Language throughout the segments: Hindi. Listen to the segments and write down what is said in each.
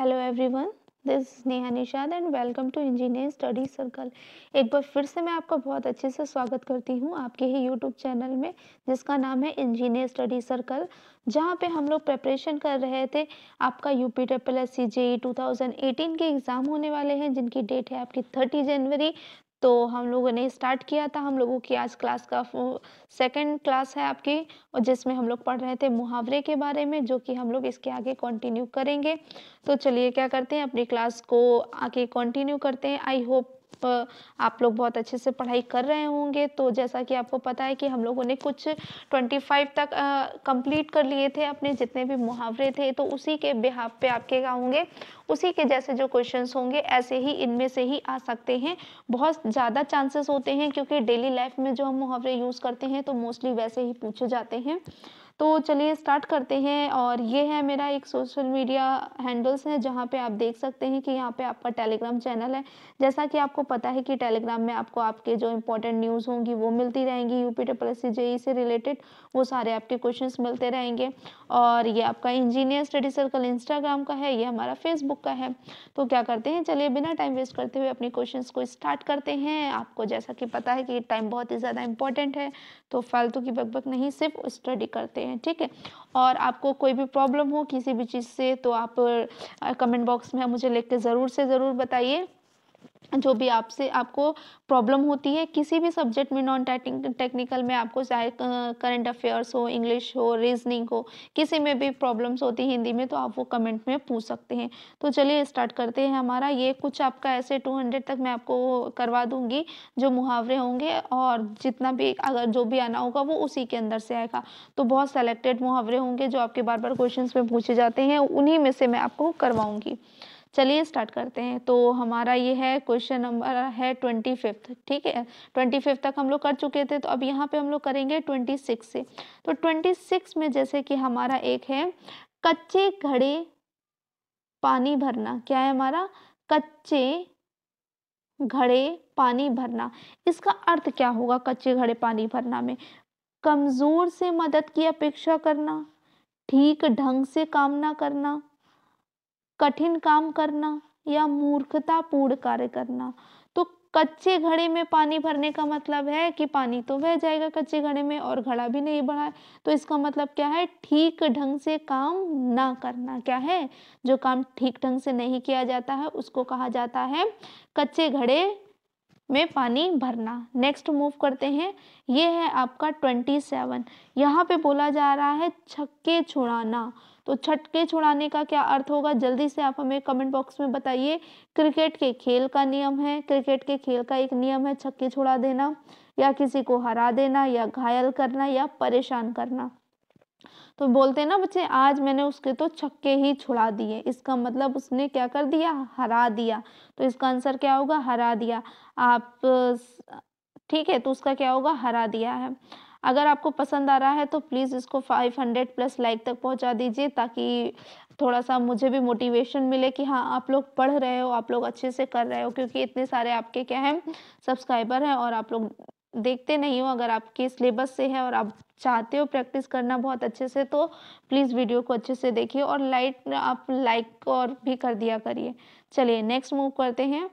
hello everyone this Neha Nishad and welcome to engineering study circle एक बार फिर से मैं आपका बहुत अच्छे से स्वागत करती हूँ आपके ही यूट्यूब चैनल में जिसका नाम है इंजीनियर स्टडी सर्कल जहाँ पे हम लोग प्रेपरेशन कर रहे थे आपका U P triple S C J E two thousand eighteen के एग्ज़ाम होने वाले हैं जिनकी डेट है आपकी थर्टी जनवरी तो हम लोगों ने स्टार्ट किया था हम लोगों की आज क्लास का सेकंड क्लास है आपकी और जिसमें हम लोग पढ़ रहे थे मुहावरे के बारे में जो कि हम लोग इसके आगे कंटिन्यू करेंगे तो चलिए क्या करते हैं अपनी क्लास को आगे कंटिन्यू करते हैं आई होप आप लोग बहुत अच्छे से पढ़ाई कर रहे होंगे तो जैसा कि आपको पता है कि हम लोगों ने कुछ 25 तक कंप्लीट कर लिए थे अपने जितने भी मुहावरे थे तो उसी के बिहाव पे आपके क्या होंगे उसी के जैसे जो क्वेश्चन होंगे ऐसे ही इनमें से ही आ सकते हैं बहुत ज़्यादा चांसेस होते हैं क्योंकि डेली लाइफ में जो हम मुहावरे यूज़ करते हैं तो मोस्टली वैसे ही पूछे जाते हैं तो चलिए स्टार्ट करते हैं और ये है मेरा एक सोशल मीडिया हैंडल्स है जहाँ पे आप देख सकते हैं कि यहाँ पे आपका टेलीग्राम चैनल है जैसा कि आपको पता है कि टेलीग्राम में आपको आपके जो इम्पोर्टेंट न्यूज़ होंगी वो मिलती रहेंगी पी ट्रिपल एस से रिलेटेड वो सारे आपके क्वेश्चन मिलते रहेंगे और ये आपका इंजीनियर स्टडी सर्कल इंस्टाग्राम का है ये हमारा फेसबुक का है तो क्या करते हैं चलिए बिना टाइम वेस्ट करते हुए अपने क्वेश्चन को स्टार्ट करते हैं आपको जैसा कि पता है कि टाइम बहुत ही ज़्यादा इंपॉर्टेंट है तो फालतू की बकबक नहीं सिर्फ स्टडी करते हैं हैं ठीक है और आपको कोई भी प्रॉब्लम हो किसी भी चीज़ से तो आप कमेंट बॉक्स में मुझे लिख के ज़रूर से ज़रूर बताइए जो भी आपसे आपको प्रॉब्लम होती है किसी भी सब्जेक्ट में नॉन टेक्निकल में आपको चाहे करंट अफेयर्स हो इंग्लिश हो रीजनिंग हो किसी में भी प्रॉब्लम्स होती है हिंदी में तो आप वो कमेंट में पूछ सकते हैं तो चलिए स्टार्ट करते हैं हमारा ये कुछ आपका ऐसे 200 तक मैं आपको करवा दूंगी जो मुहावरे होंगे और जितना भी अगर जो भी आना होगा वो उसी के अंदर से आएगा तो बहुत सेलेक्टेड मुहावरे होंगे जो आपके बार बार क्वेश्चन में पूछे जाते हैं उन्हीं में से मैं आपको करवाऊँगी चलिए स्टार्ट करते हैं तो हमारा ये है क्वेश्चन नंबर है ट्वेंटी फिफ्थ ठीक है ट्वेंटी फिफ्थ तक हम लोग कर चुके थे तो अब यहाँ पे हम लोग करेंगे ट्वेंटी सिक्स से तो ट्वेंटी सिक्स में जैसे कि हमारा एक है कच्चे घड़े पानी भरना क्या है हमारा कच्चे घड़े पानी भरना इसका अर्थ क्या होगा कच्चे घड़े पानी भरना में कमज़ोर से मदद की अपेक्षा करना ठीक ढंग से काम ना करना कठिन काम करना या मूर्खता पूर्ण कार्य करना तो कच्चे घड़े में पानी भरने का मतलब है कि पानी तो बह जाएगा कच्चे घड़े में और घड़ा भी नहीं बढ़ा तो इसका मतलब क्या है ठीक ढंग से काम ना करना क्या है जो काम ठीक ढंग से नहीं किया जाता है उसको कहा जाता है कच्चे घड़े में पानी भरना नेक्स्ट मूव करते हैं ये है आपका ट्वेंटी सेवन यहाँ पे बोला जा रहा है छक्के छुड़ाना तो छटके छुड़ाने का क्या अर्थ होगा जल्दी से आप हमें कमेंट बॉक्स में बताइए क्रिकेट के खेल का नियम है क्रिकेट के खेल का एक नियम है छक्के छुड़ा देना या किसी को हरा देना या घायल करना या परेशान करना तो बोलते ना बच्चे आज मैंने उसके तो छक्के ही छुड़ा दिए इसका मतलब उसने क्या कर दिया हरा दिया तो इसका आंसर क्या होगा हरा दिया आप ठीक है तो उसका क्या होगा हरा दिया है अगर आपको पसंद आ रहा है तो प्लीज़ इसको 500 प्लस लाइक तक पहुंचा दीजिए ताकि थोड़ा सा मुझे भी मोटिवेशन मिले कि हाँ आप लोग पढ़ रहे हो आप लोग अच्छे से कर रहे हो क्योंकि इतने सारे आपके क्या हैं सब्सक्राइबर हैं और आप लोग देखते नहीं हो अगर आपके सिलेबस से है और आप चाहते हो प्रैक्टिस करना बहुत अच्छे से तो प्लीज़ वीडियो को अच्छे से देखिए और लाइट आप लाइक और भी कर दिया करिए चलिए नेक्स्ट मूव करते हैं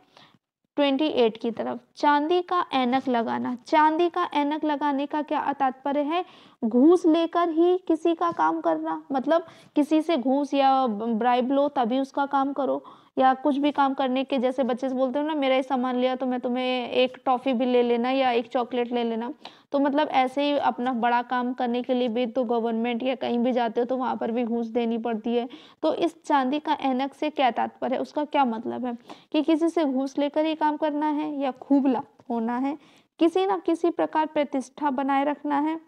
28 की तरफ चांदी का एनक लगाना चांदी का एनक लगाने का क्या तात्पर्य है घूस लेकर ही किसी का काम करना मतलब किसी से घूस या ब्राइब लो तभी उसका काम करो या कुछ भी काम करने के जैसे बच्चे बोलते हो ना मेरा ही सामान लिया तो मैं तुम्हें एक टॉफ़ी भी ले लेना या एक चॉकलेट ले लेना तो मतलब ऐसे ही अपना बड़ा काम करने के लिए भी तो गवर्नमेंट या कहीं भी जाते हो तो वहाँ पर भी घूस देनी पड़ती है तो इस चांदी का एनक से क्या तात्पर्य है उसका क्या मतलब है कि किसी से घूस लेकर ही काम करना है या खूब लाभ होना है किसी ना किसी प्रकार प्रतिष्ठा बनाए रखना है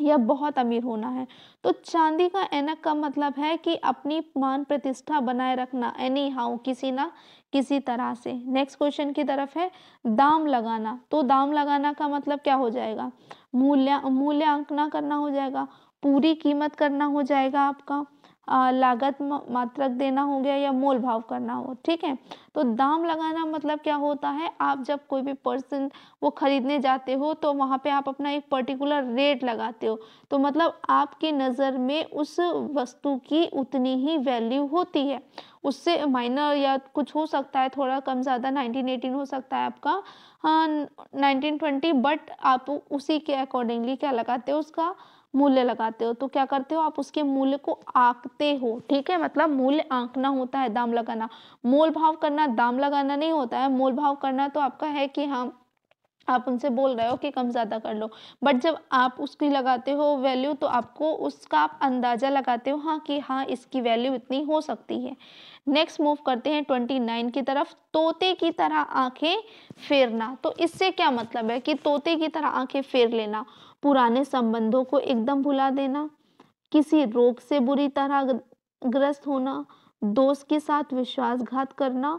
या बहुत अमीर होना है तो चांदी का ऐनक का मतलब है कि अपनी मान प्रतिष्ठा बनाए रखना एनी हाउ किसी ना किसी तरह से नेक्स्ट क्वेश्चन की तरफ है दाम लगाना तो दाम लगाना का मतलब क्या हो जाएगा मूल्य मूल्यांकना करना हो जाएगा पूरी कीमत करना हो जाएगा आपका लागत मात्रक देना हो गया या मोल भाव करना हो ठीक है तो दाम लगाना मतलब क्या होता है आप जब कोई भी पर्सन वो ख़रीदने जाते हो तो वहाँ पे आप अपना एक पर्टिकुलर रेट लगाते हो तो मतलब आपकी नज़र में उस वस्तु की उतनी ही वैल्यू होती है उससे माइनर या कुछ हो सकता है थोड़ा कम ज़्यादा 1918 हो सकता है आपका नाइनटीन 1920 बट आप उसी के अकॉर्डिंगली क्या लगाते हो उसका मूल्य लगाते हो तो क्या करते हो आप उसके मूल्य को आंकते हो ठीक है मतलब मूल्य आंकना होता है दाम लगाना मोल भाव करना दाम लगाना नहीं होता है मोल भाव करना तो आपका है कि हाँ आप उनसे बोल रहे हो कि कम ज़्यादा कर लो बट जब आप उसकी लगाते हो वैल्यू तो आपको उसका आप अंदाज़ा लगाते हो हाँ कि हाँ इसकी वैल्यू इतनी हो सकती है नेक्स्ट मूव करते हैं ट्वेंटी नाइन की तरफ तोते की तरह आंखें फेरना तो इससे क्या मतलब है कि तोते की तरह आंखें फेर लेना पुराने संबंधों को एकदम भुला देना किसी रोग से बुरी तरह ग्रस्त होना दोस्त के साथ विश्वासघात करना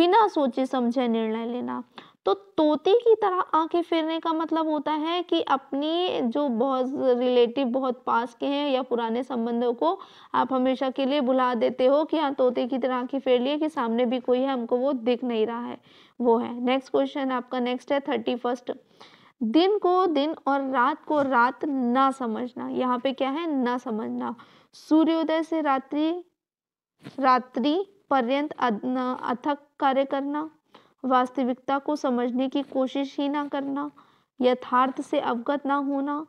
बिना सोचे समझे निर्णय लेना तो तोते की तरह आंखें फेरने का मतलब होता है कि अपनी जो बहुत रिलेटिव बहुत पास के हैं या पुराने संबंधों को आप हमेशा के लिए भुला देते हो कि हाँ तोते की तरह आंखें फेर लिए कि सामने भी कोई है हमको वो दिख नहीं रहा है वो है नेक्स्ट क्वेश्चन आपका नेक्स्ट है थर्टी फर्स्ट दिन को दिन और रात को रात ना समझना यहाँ पे क्या है ना समझना सूर्योदय से रात्रि रात्रि पर्यंत अथक कार्य करना वास्तविकता को समझने की कोशिश ही ना करना यथार्थ से अवगत ना होना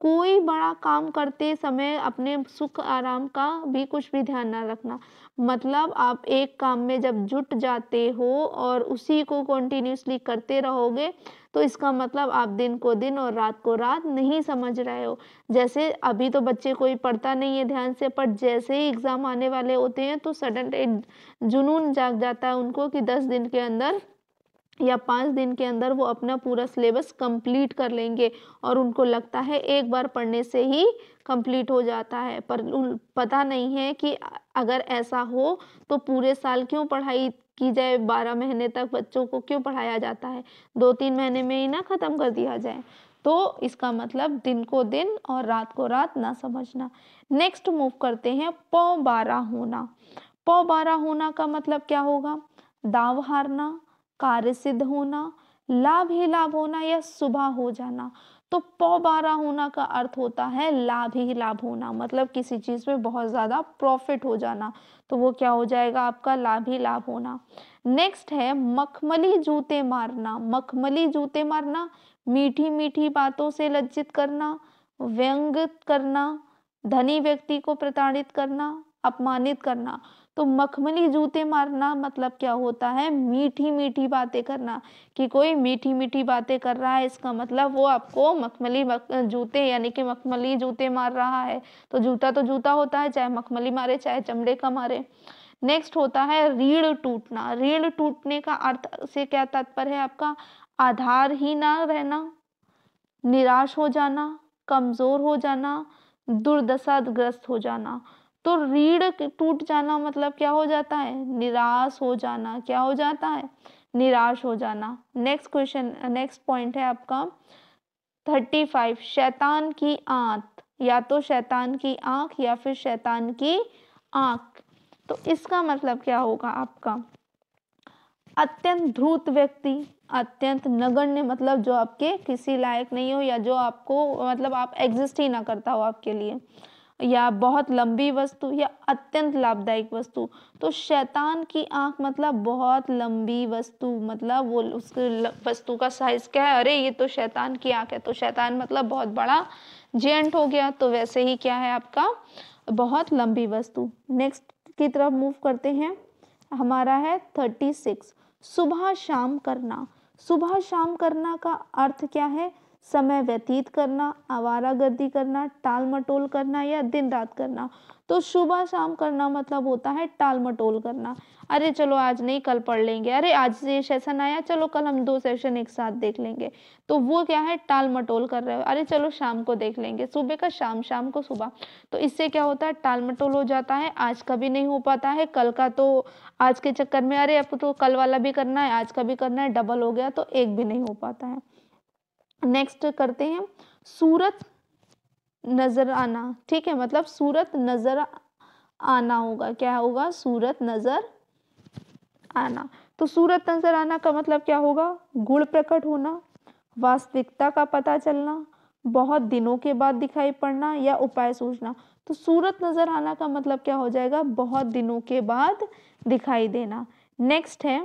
कोई बड़ा काम करते समय अपने सुख आराम का भी कुछ भी ध्यान ना रखना मतलब आप एक काम में जब जुट जाते हो और उसी को कंटिन्यूसली करते रहोगे तो इसका मतलब आप दिन को दिन और रात को रात नहीं समझ रहे हो जैसे अभी तो बच्चे कोई पढ़ता नहीं है ध्यान से पर जैसे ही एग्ज़ाम आने वाले होते हैं तो सडन एक जुनून जाग जाता है उनको कि दस दिन के अंदर या पाँच दिन के अंदर वो अपना पूरा सिलेबस कंप्लीट कर लेंगे और उनको लगता है एक बार पढ़ने से ही कंप्लीट हो जाता है पर पता नहीं है कि अगर ऐसा हो तो पूरे साल क्यों पढ़ाई की जाए बारह महीने तक बच्चों को क्यों पढ़ाया जाता है दो तीन महीने में ही ना ख़त्म कर दिया जाए तो इसका मतलब दिन को दिन और रात को रात ना समझना नेक्स्ट मूव करते हैं पौ बारह होना पौ बारह होना का मतलब क्या होगा दाव हारना कार्य सिद्ध होना लाभ ही लाभ होना या सुबह हो जाना तो पौ बारह होना का अर्थ होता है लाभ ही लाभ होना मतलब किसी चीज़ में बहुत ज़्यादा प्रॉफिट हो जाना तो वो क्या हो जाएगा आपका लाभ ही लाभ होना नेक्स्ट है मखमली जूते मारना मखमली जूते मारना मीठी मीठी बातों से लज्जित करना व्यंग करना धनी व्यक्ति को प्रताड़ित करना अपमानित करना तो मखमली जूते मारना मतलब क्या होता है मीठी मीठी बातें करना कि कोई मीठी मीठी बातें कर रहा है इसका मतलब वो आपको मखमली जूते यानी कि मखमली जूते मार रहा है तो जूता तो जूता होता है चाहे मखमली मारे चाहे चमड़े का मारे नेक्स्ट होता है रीढ़ टूटना रीढ़ टूटने का अर्थ से क्या तात्पर्य है आपका आधार ही ना रहना निराश हो जाना कमज़ोर हो जाना दुर्दशाग्रस्त हो जाना तो रीढ़ टूट जाना मतलब क्या हो जाता है निराश हो जाना क्या हो जाता है निराश हो जाना नेक्स्ट क्वेश्चन नेक्स्ट पॉइंट है आपका थर्टी फाइव शैतान की आंत या तो शैतान की आंख या फिर शैतान की आंख तो इसका मतलब क्या होगा आपका अत्यंत ध्रुत व्यक्ति अत्यंत नगण्य मतलब जो आपके किसी लायक नहीं हो या जो आपको मतलब आप एग्जिस्ट ही ना करता हो आपके लिए या बहुत लंबी वस्तु या अत्यंत लाभदायक वस्तु तो शैतान की आंख मतलब बहुत लंबी वस्तु मतलब वो उस वस्तु का साइज क्या है अरे ये तो शैतान की आंख है तो शैतान मतलब बहुत बड़ा जेंट हो गया तो वैसे ही क्या है आपका बहुत लंबी वस्तु नेक्स्ट की तरफ मूव करते हैं हमारा है थर्टी सिक्स सुबह शाम करना सुबह शाम करना का अर्थ क्या है समय व्यतीत करना आवारागर्दी करना टाल मटोल करना या दिन रात करना तो सुबह शाम करना मतलब होता है टाल मटोल करना अरे चलो आज नहीं कल पढ़ लेंगे अरे आज से ये सेशन आया चलो कल हम दो सेशन एक साथ देख लेंगे तो वो क्या है टाल मटोल कर रहे हो अरे चलो शाम को देख लेंगे सुबह का शाम शाम को सुबह तो इससे क्या होता है टाल मटोल हो जाता है आज का भी नहीं हो पाता है कल का तो आज के चक्कर में अरे अब तो कल वाला भी करना है आज का भी करना है डबल हो गया तो एक भी नहीं हो पाता है नेक्स्ट करते हैं सूरत नज़र आना ठीक है मतलब सूरत नज़र आना होगा क्या होगा सूरत नज़र आना तो सूरत नज़र आना का मतलब क्या होगा गुण प्रकट होना वास्तविकता का पता चलना बहुत दिनों के बाद दिखाई पड़ना या उपाय सोचना तो सूरत नज़र आना का मतलब क्या हो जाएगा बहुत दिनों के बाद दिखाई देना नेक्स्ट है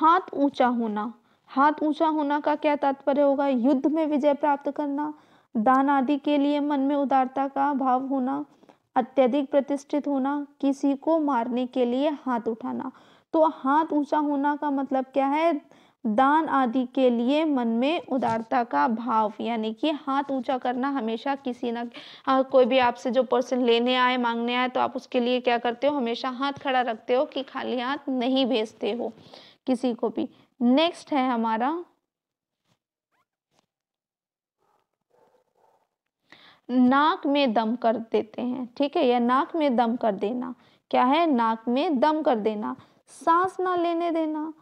हाथ ऊंचा होना हाथ ऊंचा होना का क्या तात्पर्य होगा युद्ध में विजय प्राप्त करना दान आदि के लिए मन में उदारता का भाव होना अत्यधिक प्रतिष्ठित होना किसी को मारने के लिए हाथ उठाना तो हाथ ऊंचा होना का मतलब क्या है दान आदि के लिए मन में उदारता का भाव यानी कि हाथ ऊंचा करना हमेशा किसी ना कोई भी आपसे जो पर्सन लेने आए मांगने आए तो आप उसके लिए क्या करते हो हमेशा हाथ खड़ा रखते हो कि खाली हाथ नहीं भेजते हो किसी को भी नेक्स्ट है हमारा नाक में दम कर देते हैं ठीक है या नाक में दम कर देना क्या है नाक में दम कर देना सांस ना लेने देना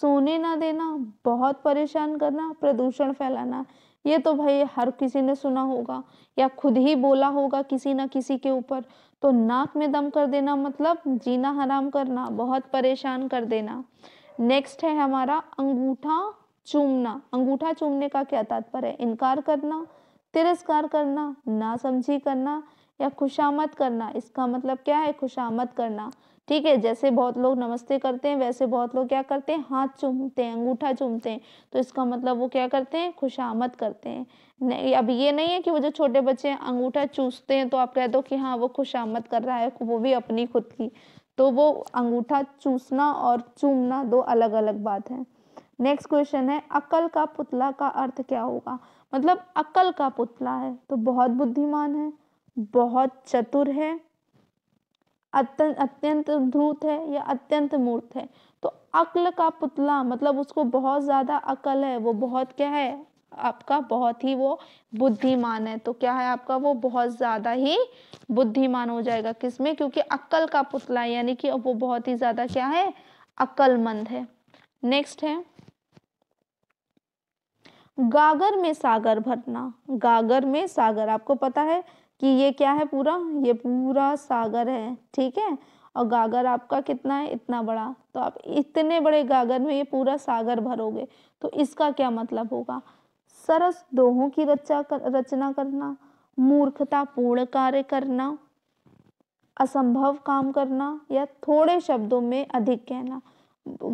सोने ना देना बहुत परेशान करना प्रदूषण फैलाना ये तो भाई हर किसी ने सुना होगा या खुद ही बोला होगा किसी ना किसी के ऊपर तो नाक में दम कर देना मतलब जीना हराम करना बहुत परेशान कर देना नेक्स्ट है हमारा अंगूठा चूमना अंगूठा चूमने का क्या तात्पर्य है इनकार करना तिरस्कार करना समझी करना या खुशामत करना इसका मतलब क्या है खुशामत करना ठीक है जैसे बहुत लोग नमस्ते करते हैं वैसे बहुत लोग क्या करते हैं हाथ चूमते हैं अंगूठा चूमते हैं तो इसका मतलब वो क्या करते हैं खुशामत करते हैं नहीं अब ये नहीं है कि वो जो छोटे बच्चे अंगूठा चूसते हैं तो आप कह दो कि हाँ वो खुशामद कर रहा है वो भी अपनी खुद की तो वो अंगूठा चूसना और चूमना दो अलग अलग बात है नेक्स्ट क्वेश्चन है अकल का पुतला का अर्थ क्या होगा मतलब अकल का पुतला है तो बहुत बुद्धिमान है बहुत चतुर है अत्यंत धूत है या अत्यंत मूर्त है तो अक्ल का पुतला मतलब उसको बहुत ज़्यादा अकल है वो बहुत क्या है आपका बहुत ही वो बुद्धिमान है तो क्या है आपका वो बहुत ज़्यादा ही बुद्धिमान हो जाएगा किसमें क्योंकि अक्कल का पुतला है यानी कि वो बहुत ही ज़्यादा क्या है अक्लमंद है नेक्स्ट है गागर में सागर भरना गागर में सागर आपको पता है कि ये क्या है पूरा ये पूरा सागर है ठीक है और गागर आपका कितना है इतना बड़ा तो आप इतने बड़े गागर में ये पूरा सागर भरोगे तो इसका क्या मतलब होगा सरस दोहों की रचा कर, रचना करना मूर्खता पूर्ण कार्य करना असंभव काम करना या थोड़े शब्दों में अधिक कहना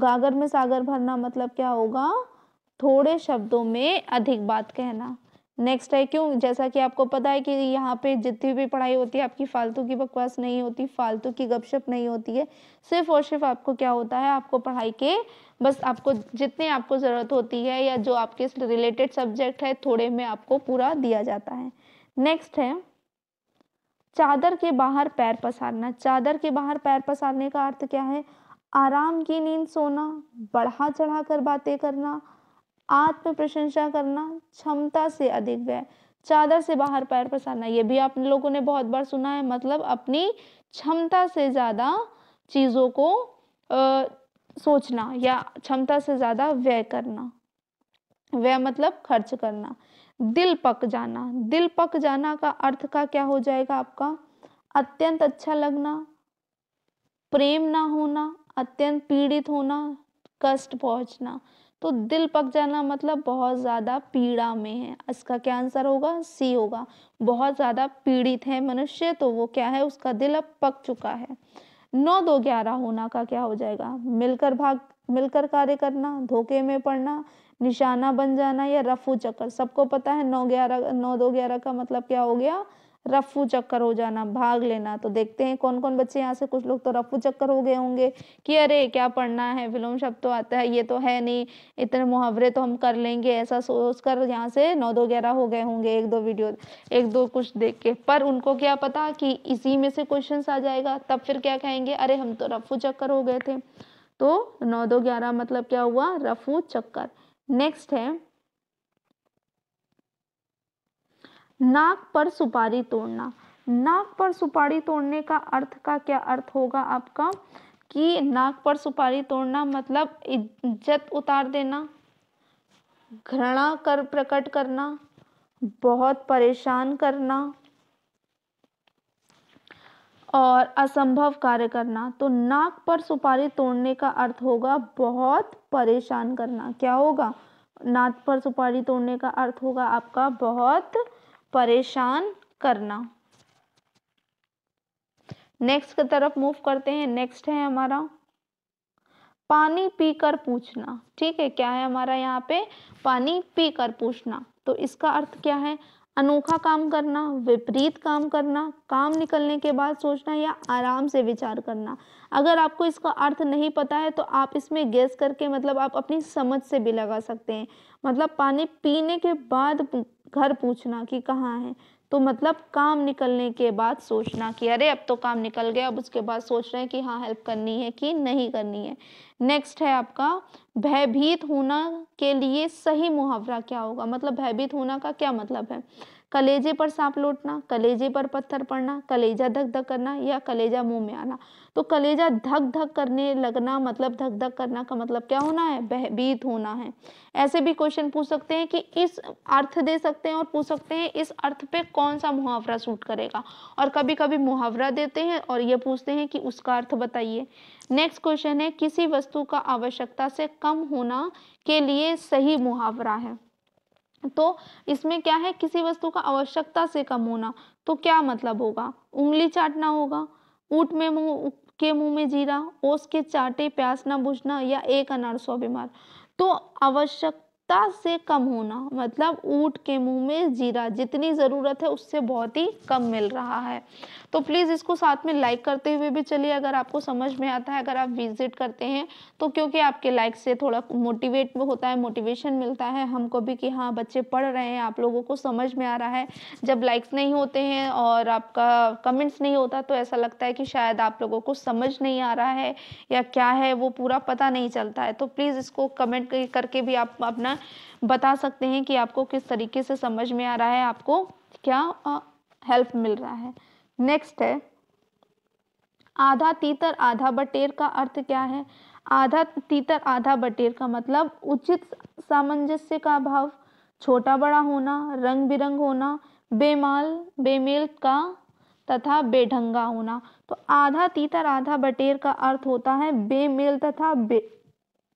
गागर में सागर भरना मतलब क्या होगा थोड़े शब्दों में अधिक बात कहना नेक्स्ट है क्यों जैसा कि आपको पता है कि यहाँ पे जितनी भी पढ़ाई होती है आपकी फालतू की बकवास नहीं होती फालतू की गपशप नहीं होती है सिर्फ और सिर्फ आपको क्या होता है आपको पढ़ाई के बस आपको जितने आपको ज़रूरत होती है या जो आपके रिलेटेड सब्जेक्ट है थोड़े में आपको पूरा दिया जाता है नेक्स्ट है चादर के बाहर पैर पसारना चादर के बाहर पैर पसारने का अर्थ क्या है आराम की नींद सोना बढ़ा चढ़ा कर बातें करना आत्म प्रशंसा करना क्षमता से अधिक व्यय चादर से बाहर पैर पसारना ये भी आप लोगों ने बहुत बार सुना है मतलब अपनी क्षमता से ज़्यादा चीज़ों को आ, सोचना या क्षमता से ज़्यादा व्यय करना व्यय मतलब खर्च करना दिल पक जाना दिल पक जाना का अर्थ का क्या हो जाएगा आपका अत्यंत अच्छा लगना प्रेम ना होना अत्यंत पीड़ित होना कष्ट पहुंचना तो दिल पक जाना मतलब बहुत ज़्यादा पीड़ा में है इसका क्या आंसर होगा सी होगा बहुत ज़्यादा पीड़ित है मनुष्य तो वो क्या है उसका दिल अब पक चुका है नौ दो ग्यारह होना का क्या हो जाएगा मिलकर भाग मिलकर कार्य करना धोखे में पड़ना निशाना बन जाना या रफू चक्कर सबको पता है नौ ग्यारह नौ दो ग्यारह का मतलब क्या हो गया रफू चक्कर हो जाना भाग लेना तो देखते हैं कौन कौन बच्चे यहाँ से कुछ लोग तो रफू चक्कर हो गए होंगे कि अरे क्या पढ़ना है विलोम शब्द तो आता है ये तो है नहीं इतने मुहावरे तो हम कर लेंगे ऐसा सोच कर यहाँ से नौ दो ग्यारह हो गए होंगे एक दो वीडियो एक दो कुछ देख के पर उनको क्या पता कि इसी में से क्वेश्चन आ जाएगा तब फिर क्या कहेंगे अरे हम तो रफू चक्कर हो गए थे तो नौ दो ग्यारह मतलब क्या हुआ रफू चक्कर नेक्स्ट है नाक पर सुपारी तोड़ना नाक पर सुपारी तोड़ने का अर्थ का क्या अर्थ होगा आपका कि नाक पर सुपारी तोड़ना मतलब इज्जत उतार देना घृणा कर प्रकट करना बहुत परेशान करना और असंभव कार्य करना तो नाक पर सुपारी तोड़ने का अर्थ होगा बहुत परेशान करना क्या होगा नाक पर सुपारी तोड़ने का अर्थ होगा आपका बहुत परेशान करना नेक्स्ट की तरफ मूव करते हैं नेक्स्ट है हमारा पानी पीकर पूछना ठीक है क्या है हमारा यहाँ पे पानी पीकर पूछना तो इसका अर्थ क्या है अनोखा काम करना विपरीत काम करना काम निकलने के बाद सोचना या आराम से विचार करना अगर आपको इसका अर्थ नहीं पता है तो आप इसमें गैस करके मतलब आप अपनी समझ से भी लगा सकते हैं मतलब पानी पीने के बाद घर पूछना कि कहाँ है तो मतलब काम निकलने के बाद सोचना कि अरे अब तो काम निकल गया अब उसके बाद सोच रहे हैं कि हाँ हेल्प करनी है कि नहीं करनी है नेक्स्ट है आपका भयभीत होना के लिए सही मुहावरा क्या होगा मतलब भयभीत होना का क्या मतलब है कलेजे पर सांप लौटना कलेजे पर पत्थर पड़ना कलेजा धक धक करना या कलेजा मुंह में आना तो कलेजा धक धक करने लगना मतलब धक धक करना का मतलब क्या होना है भयभीत होना है ऐसे भी क्वेश्चन पूछ सकते हैं कि इस अर्थ दे सकते हैं और पूछ सकते हैं इस अर्थ पे कौन सा मुहावरा सूट करेगा और कभी कभी मुहावरा देते हैं और ये पूछते हैं कि उसका अर्थ बताइए नेक्स्ट क्वेश्चन है किसी वस्तु का आवश्यकता से कम होना के लिए सही मुहावरा है तो इसमें क्या है किसी वस्तु का आवश्यकता से कम होना तो क्या मतलब होगा उंगली चाटना होगा ऊट में मुंह के मुंह में जीरा ओस के चाटे प्यास ना बुझना या एक अनार सौ बीमार तो आवश्यक ता से कम होना मतलब ऊँट के मुंह में जीरा जितनी ज़रूरत है उससे बहुत ही कम मिल रहा है तो प्लीज़ इसको साथ में लाइक करते हुए भी चलिए अगर आपको समझ में आता है अगर आप विजिट करते हैं तो क्योंकि आपके लाइक से थोड़ा मोटिवेट होता है मोटिवेशन मिलता है हमको भी कि हाँ बच्चे पढ़ रहे हैं आप लोगों को समझ में आ रहा है जब लाइक्स नहीं होते हैं और आपका कमेंट्स नहीं होता तो ऐसा लगता है कि शायद आप लोगों को समझ नहीं आ रहा है या क्या है वो पूरा पता नहीं चलता है तो प्लीज़ इसको कमेंट करके भी आप अपना बता सकते हैं कि आपको किस तरीके से समझ में आ रहा है आपको क्या हेल्प मिल रहा है नेक्स्ट है आधा तीतर आधा बटेर का अर्थ क्या है आधा तीतर आधा बटेर का मतलब उचित सामंजस्य का अभाव छोटा बड़ा होना रंग बिरंग होना बेमाल बेमेल का तथा बेढंगा होना तो आधा तीतर आधा बटेर का अर्थ होता है बेमेल तथा बे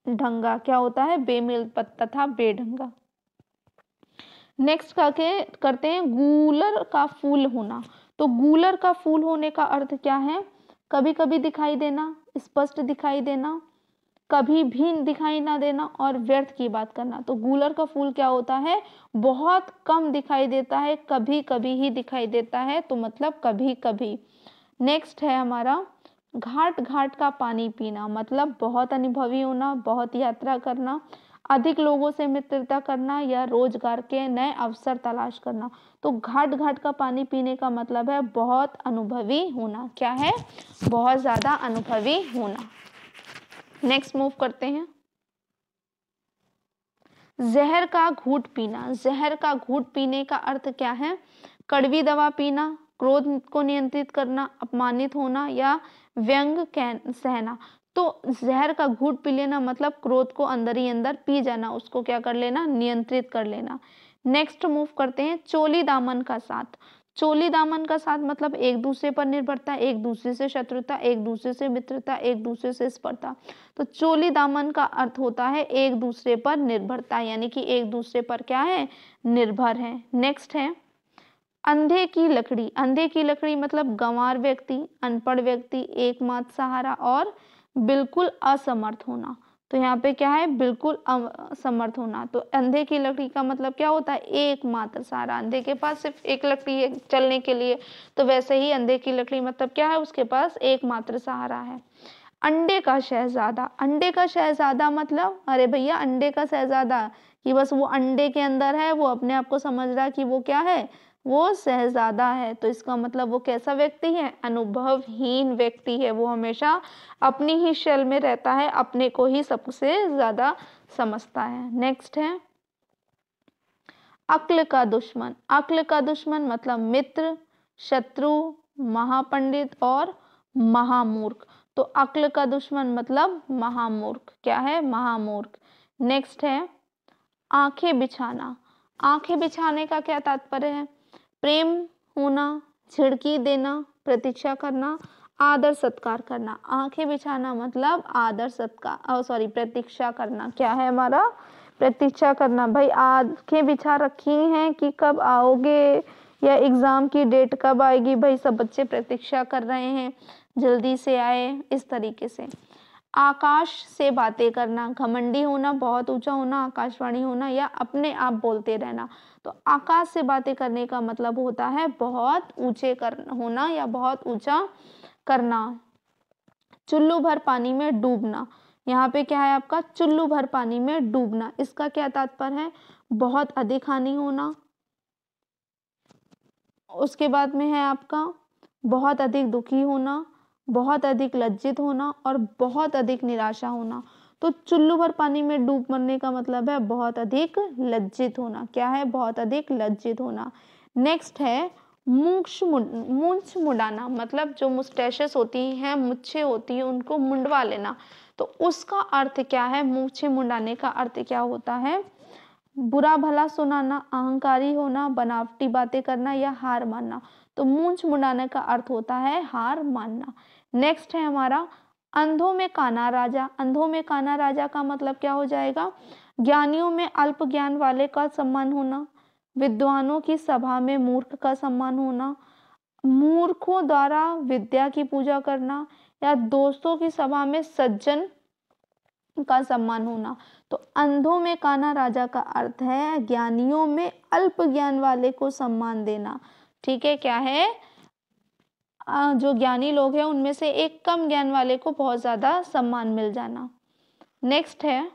ढंगा क्या होता है बेमेल तथा बेढंगा नेक्स्ट करके करते हैं गूलर का फूल होना तो गूलर का फूल होने का अर्थ क्या है कभी कभी दिखाई देना स्पष्ट दिखाई देना कभी भी दिखाई ना देना और व्यर्थ की बात करना तो गूलर का फूल क्या होता है बहुत कम दिखाई देता है कभी कभी ही दिखाई देता है तो मतलब कभी कभी नेक्स्ट है हमारा घाट घाट का पानी पीना मतलब बहुत अनुभवी होना बहुत यात्रा करना अधिक लोगों से मित्रता करना या रोजगार के नए अवसर तलाश करना तो घाट घाट का पानी पीने का मतलब है बहुत अनुभवी होना क्या है बहुत ज़्यादा अनुभवी होना नेक्स्ट मूव करते हैं जहर का घूट पीना जहर का घूट पीने का अर्थ क्या है कड़वी दवा पीना क्रोध को नियंत्रित करना अपमानित होना या व्यंग कह सहना तो जहर का घूट पी लेना मतलब क्रोध को अंदर ही अंदर पी जाना उसको क्या कर लेना नियंत्रित कर लेना नेक्स्ट मूव करते हैं चोली दामन का साथ चोली दामन का साथ मतलब एक दूसरे पर निर्भरता एक दूसरे से शत्रुता एक दूसरे से मित्रता एक दूसरे से स्पर्धा तो चोली दामन का अर्थ होता है एक दूसरे पर निर्भरता यानी कि एक दूसरे पर क्या है निर्भर है नेक्स्ट है अंधे की लकड़ी अंधे की लकड़ी मतलब गंवार व्यक्ति अनपढ़ व्यक्ति एकमात्र सहारा और बिल्कुल असमर्थ होना तो यहाँ पे क्या है बिल्कुल असमर्थ होना तो अंधे की लकड़ी का मतलब क्या होता है एकमात्र सहारा अंधे के पास सिर्फ एक लकड़ी है चलने के लिए तो वैसे ही अंधे की लकड़ी मतलब क्या है उसके पास एकमात्र सहारा है अंडे का शहजादा अंडे का शहजादा मतलब अरे भैया अंडे का शहजादा कि बस वो अंडे के अंदर है वो अपने आप को समझ रहा कि वो क्या है वो शहजादा है तो इसका मतलब वो कैसा व्यक्ति है अनुभवहीन व्यक्ति है वो हमेशा अपनी ही शैल में रहता है अपने को ही सबसे ज़्यादा समझता है नेक्स्ट है अक्ल का दुश्मन अक्ल का दुश्मन मतलब मित्र शत्रु महापंडित और महामूर्ख तो अक्ल का दुश्मन मतलब महामूर्ख क्या है महामूर्ख नेक्स्ट है आंखें बिछाना आंखें बिछाने का क्या तात्पर्य है प्रेम होना झिड़की देना प्रतीक्षा करना आदर सत्कार करना आंखें बिछाना मतलब आदर सत्कार सॉरी प्रतीक्षा करना क्या है हमारा प्रतीक्षा करना भाई आंखें बिछा रखी हैं कि कब आओगे या एग्ज़ाम की डेट कब आएगी भाई सब बच्चे प्रतीक्षा कर रहे हैं जल्दी से आए इस तरीके से आकाश से बातें करना घमंडी होना बहुत ऊंचा होना आकाशवाणी होना या अपने आप बोलते रहना तो आकाश से बातें करने का मतलब होता है बहुत ऊंचे कर होना या बहुत ऊंचा करना चुल्लू भर पानी में डूबना यहाँ पे क्या है आपका चुल्लू भर पानी में डूबना इसका क्या तात्पर्य है बहुत अधिक हानि होना उसके बाद में है आपका बहुत अधिक दुखी होना बहुत अधिक लज्जित होना और बहुत अधिक निराशा होना तो चुल्लू भर पानी में डूब मरने का मतलब है बहुत अधिक लज्जित होना क्या है बहुत अधिक लज्जित होना नेक्स्ट है मूंछ मूंछ मुड़ाना मतलब जो मुस्टेशेस होती हैं मुच्छे होती हैं उनको मुंडवा लेना तो उसका अर्थ क्या है मूछे मुंडाने का अर्थ क्या होता है बुरा भला सुनाना अहंकारी होना बनावटी बातें करना या हार मानना तो मुंछ मुंडाने का अर्थ होता है हार मानना नेक्स्ट है हमारा अंधों में काना राजा अंधों में काना राजा का मतलब क्या हो जाएगा ज्ञानियों में अल्प ज्ञान वाले का सम्मान होना विद्वानों की सभा में मूर्ख का सम्मान होना मूर्खों द्वारा विद्या की पूजा करना या दोस्तों की सभा में सज्जन का सम्मान होना तो अंधों में काना राजा का अर्थ है ज्ञानियों में अल्प ज्ञान वाले को सम्मान देना ठीक है क्या है जो ज्ञानी लोग हैं उनमें से एक कम ज्ञान वाले को बहुत ज़्यादा सम्मान मिल जाना नेक्स्ट है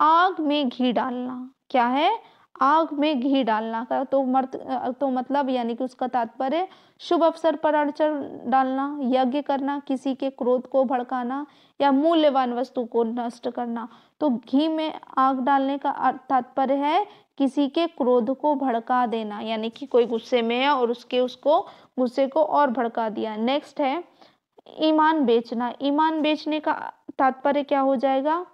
आग में घी डालना क्या है आग में घी डालना का तो मर्त तो मतलब यानी कि उसका तात्पर्य शुभ अवसर पर अड़चन डालना यज्ञ करना किसी के क्रोध को भड़काना या मूल्यवान वस्तु को नष्ट करना तो घी में आग डालने का तात्पर्य है किसी के क्रोध को भड़का देना यानी कि कोई गुस्से में है और उसके उसको गुस्से को और भड़का दिया नेक्स्ट है ईमान बेचना ईमान बेचने का तात्पर्य क्या हो जाएगा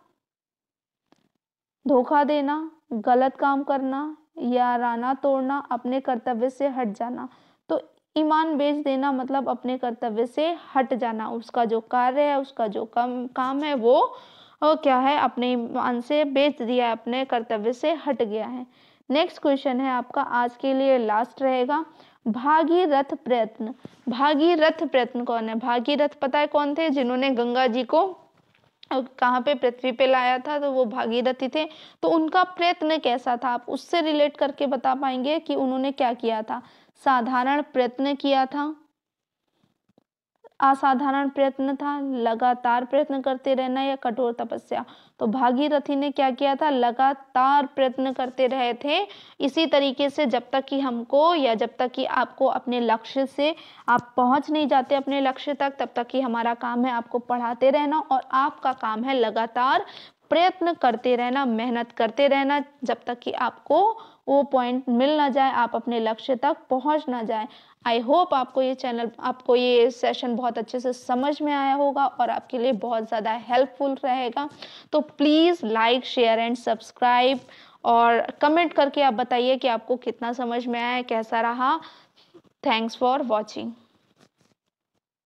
धोखा देना गलत काम करना या राना तोड़ना अपने कर्तव्य से हट जाना तो ईमान बेच देना मतलब अपने कर्तव्य से हट जाना उसका जो कार्य है उसका जो कम काम है वो और क्या है अपने मान से बेच दिया अपने कर्तव्य से हट गया है नेक्स्ट क्वेश्चन है आपका आज के लिए लास्ट रहेगा भागीरथ प्रयत्न भागीरथ प्रयत्न कौन है भागीरथ पता है कौन थे जिन्होंने गंगा जी को कहाँ पे पृथ्वी पे लाया था तो वो भागीरथी थे तो उनका प्रयत्न कैसा था आप उससे रिलेट करके बता पाएंगे कि उन्होंने क्या किया था साधारण प्रयत्न किया था असाधारण प्रयत्न था लगातार प्रयत्न करते रहना या कठोर तपस्या तो भागीरथी ने क्या किया था लगातार प्रयत्न करते रहे थे इसी तरीके से जब तक कि हमको या जब तक कि आपको अपने लक्ष्य से आप पहुंच नहीं जाते अपने लक्ष्य तक तब तक कि हमारा काम है आपको पढ़ाते रहना और आपका काम है लगातार प्रयत्न करते रहना मेहनत करते रहना जब तक कि आपको वो पॉइंट मिल ना जाए आप अपने लक्ष्य तक पहुंच ना जाए आई होप आपको ये चैनल आपको ये सेशन बहुत अच्छे से समझ में आया होगा और आपके लिए बहुत ज़्यादा हेल्पफुल रहेगा तो please like share and subscribe और कमेंट करके आप बताइए कि आपको कितना समझ में आया कैसा रहा थैंक्स फॉर वॉचिंग